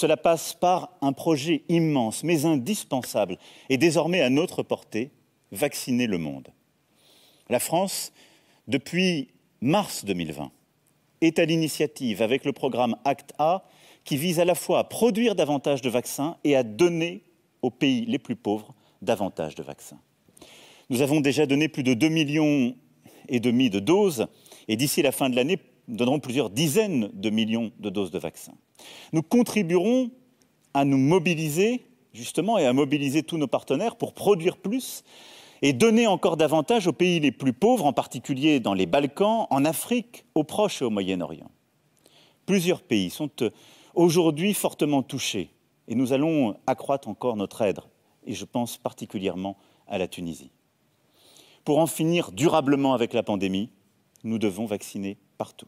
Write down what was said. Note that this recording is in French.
Cela passe par un projet immense, mais indispensable, et désormais à notre portée, vacciner le monde. La France, depuis mars 2020, est à l'initiative avec le programme Act A, qui vise à la fois à produire davantage de vaccins et à donner aux pays les plus pauvres davantage de vaccins. Nous avons déjà donné plus de 2 millions et demi de doses, et d'ici la fin de l'année, nous donnerons plusieurs dizaines de millions de doses de vaccins. Nous contribuerons à nous mobiliser, justement, et à mobiliser tous nos partenaires pour produire plus et donner encore davantage aux pays les plus pauvres, en particulier dans les Balkans, en Afrique, au Proche et au Moyen-Orient. Plusieurs pays sont euh, aujourd'hui fortement touchés et nous allons accroître encore notre aide, et je pense particulièrement à la Tunisie. Pour en finir durablement avec la pandémie, nous devons vacciner partout.